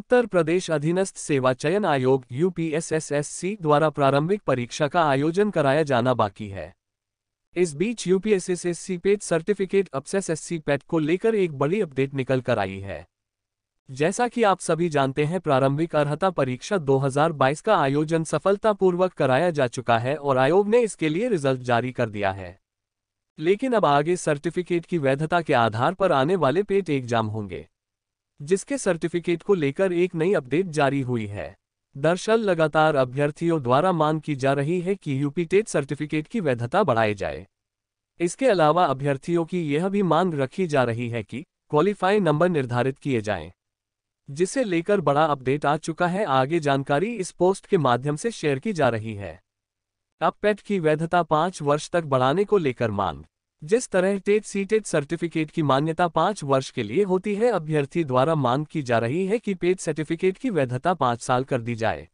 उत्तर प्रदेश अधीनस्थ सेवा चयन आयोग यूपीएसएसएससी द्वारा प्रारंभिक परीक्षा का आयोजन कराया जाना बाकी है इस बीच यूपीएसएसएससी पेट सर्टिफिकेट अपसेसएससी पेट को लेकर एक बड़ी अपडेट निकल कर आई है जैसा कि आप सभी जानते हैं प्रारंभिक अर्हता परीक्षा 2022 का आयोजन सफलतापूर्वक कराया जा चुका है और आयोग ने इसके लिए रिजल्ट जारी कर दिया है लेकिन अब आगे सर्टिफिकेट की वैधता के आधार पर आने वाले पेट एग्जाम होंगे जिसके सर्टिफिकेट को लेकर एक नई अपडेट जारी हुई है दरअसल लगातार अभ्यर्थियों द्वारा मांग की जा रही है कि यूपी टेट सर्टिफिकेट की वैधता बढ़ाई जाए इसके अलावा अभ्यर्थियों की यह भी मांग रखी जा रही है कि क्वालिफाई नंबर निर्धारित किए जाएं। जिसे लेकर बड़ा अपडेट आ चुका है आगे जानकारी इस पोस्ट के माध्यम से शेयर की जा रही है अब पेट e की वैधता पांच वर्ष तक बढ़ाने को लेकर मांग जिस तरह टेट सी टेट सर्टिफिकेट की मान्यता पाँच वर्ष के लिए होती है अभ्यर्थी द्वारा मांग की जा रही है कि पेट सर्टिफिकेट की वैधता पाँच साल कर दी जाए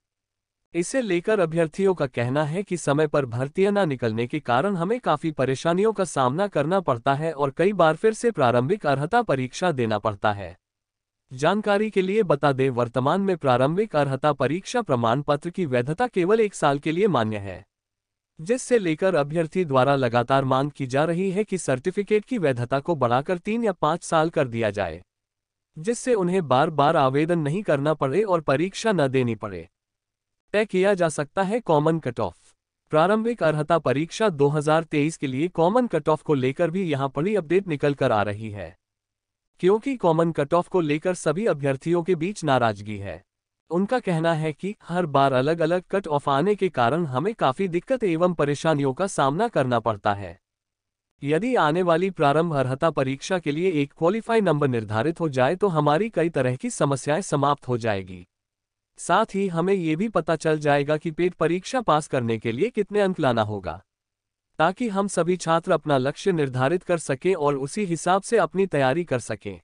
इसे लेकर अभ्यर्थियों का कहना है कि समय पर भर्तियां न निकलने के कारण हमें काफ़ी परेशानियों का सामना करना पड़ता है और कई बार फिर से प्रारंभिक अर्हता परीक्षा देना पड़ता है जानकारी के लिए बता दें वर्तमान में प्रारंभिक अर्हता परीक्षा प्रमाण पत्र की वैधता केवल एक साल के लिए मान्य है जिससे लेकर अभ्यर्थी द्वारा लगातार मांग की जा रही है कि सर्टिफिकेट की वैधता को बढ़ाकर तीन या पाँच साल कर दिया जाए जिससे उन्हें बार बार आवेदन नहीं करना पड़े और परीक्षा न देनी पड़े तय किया जा सकता है कॉमन कट ऑफ प्रारंभिक अर्हता परीक्षा 2023 के लिए कॉमन कट ऑफ को लेकर भी यहां बड़ी अपडेट निकल कर आ रही है क्योंकि कॉमन कट ऑफ को लेकर सभी अभ्यर्थियों के बीच नाराजगी है उनका कहना है कि हर बार अलग अलग कट ऑफ आने के कारण हमें काफी दिक्कत एवं परेशानियों का सामना करना पड़ता है यदि आने वाली प्रारंभ अर्हता परीक्षा के लिए एक क्वालिफाई नंबर निर्धारित हो जाए तो हमारी कई तरह की समस्याएं समाप्त हो जाएगी साथ ही हमें ये भी पता चल जाएगा कि पेट परीक्षा पास करने के लिए कितने अंक लाना होगा ताकि हम सभी छात्र अपना लक्ष्य निर्धारित कर सकें और उसी हिसाब से अपनी तैयारी कर सकें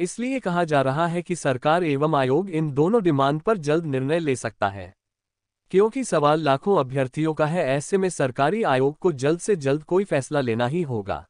इसलिए कहा जा रहा है कि सरकार एवं आयोग इन दोनों डिमांड पर जल्द निर्णय ले सकता है क्योंकि सवाल लाखों अभ्यर्थियों का है ऐसे में सरकारी आयोग को जल्द से जल्द कोई फैसला लेना ही होगा